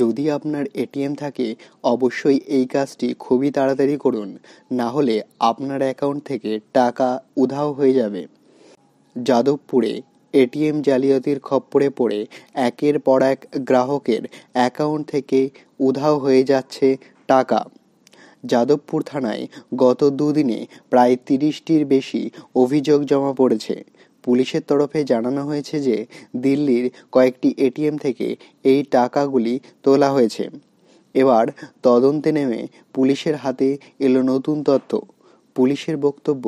যদি আপনার এটিএম থাকে অবশ্যই এই কাজটি খুবই তাড়াতাড়ি করুন না হলে আপনার অ্যাকাউন্ট থেকে টাকা উধাও হয়ে যাবে যাদবপুরে এটিএম জালিয়াতির খপ্পরে পড়ে একের পর এক গ্রাহকের অ্যাকাউন্ট থেকে উধাও হয়ে যাচ্ছে টাকা যাদবপুর থানায় গত দুদিনে প্রায় তিরিশটির বেশি অভিযোগ জমা পড়েছে পুলিশের তরফে জানানো হয়েছে যে দিল্লির কয়েকটি এটিএম থেকে এই টাকাগুলি তোলা হয়েছে এবার তদন্তে নেমে পুলিশের হাতে এলো নতুন তথ্য পুলিশের বক্তব্য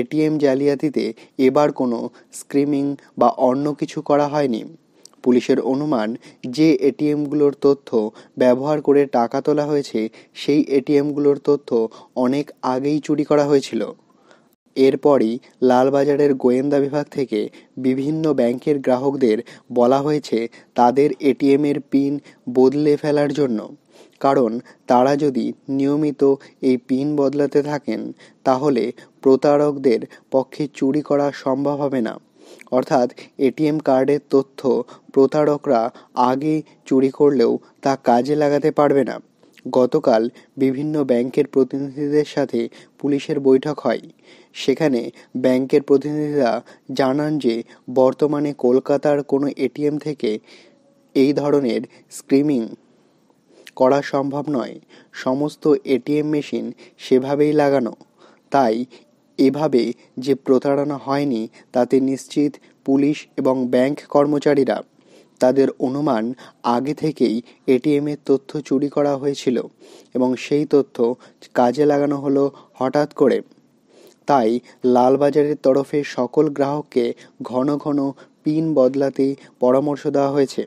এটিএম জালিয়াতিতে এবার কোনো স্ক্রিমিং বা অন্য কিছু করা হয়নি পুলিশের অনুমান যে এটিএমগুলোর তথ্য ব্যবহার করে টাকা তোলা হয়েছে সেই এটিএমগুলোর তথ্য অনেক আগেই চুরি করা হয়েছিল এরপরই লালবাজারের গোয়েন্দা বিভাগ থেকে বিভিন্ন ব্যাংকের গ্রাহকদের বলা হয়েছে তাদের এটিএমের পিন বদলে ফেলার জন্য কারণ তারা যদি নিয়মিত এই পিন বদলাতে থাকেন তাহলে প্রতারকদের পক্ষে চুরি করা সম্ভব হবে না অর্থাৎ এটিএম কার্ডের তথ্য প্রতারকরা আগে চুরি করলেও তা কাজে লাগাতে পারবে না গতকাল বিভিন্ন ব্যাংকের প্রতিনিধিদের সাথে পুলিশের বৈঠক হয় সেখানে ব্যাংকের প্রতিনিধিরা জানান যে বর্তমানে কলকাতার কোনো এটিএম থেকে এই ধরনের স্ক্রিমিং করা সম্ভব নয় সমস্ত এটিএম মেশিন সেভাবেই লাগানো তাই এভাবে যে প্রতারণা হয়নি তাতে নিশ্চিত পুলিশ এবং ব্যাংক কর্মচারীরা তাদের অনুমান আগে থেকেই এটিএমের তথ্য চুরি করা হয়েছিল এবং সেই তথ্য কাজে লাগানো হলো হঠাৎ করে তাই লালবাজারের তরফে সকল গ্রাহককে ঘন ঘন পিন বদলাতে পরামর্শ দেওয়া হয়েছে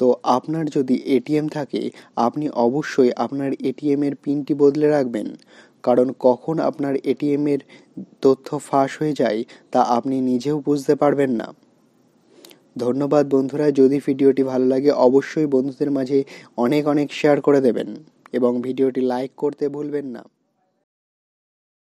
তো আপনার যদি এটিএম থাকে আপনি অবশ্যই আপনার এটিএমের পিনটি বদলে রাখবেন কারণ কখন আপনার এটিএমের তথ্য ফাঁস হয়ে যায় তা আপনি নিজেও বুঝতে পারবেন না ধন্যবাদ বন্ধুরা যদি ভিডিওটি ভালো লাগে অবশ্যই বন্ধুদের মাঝে অনেক অনেক শেয়ার করে দেবেন এবং ভিডিওটি লাইক করতে ভুলবেন না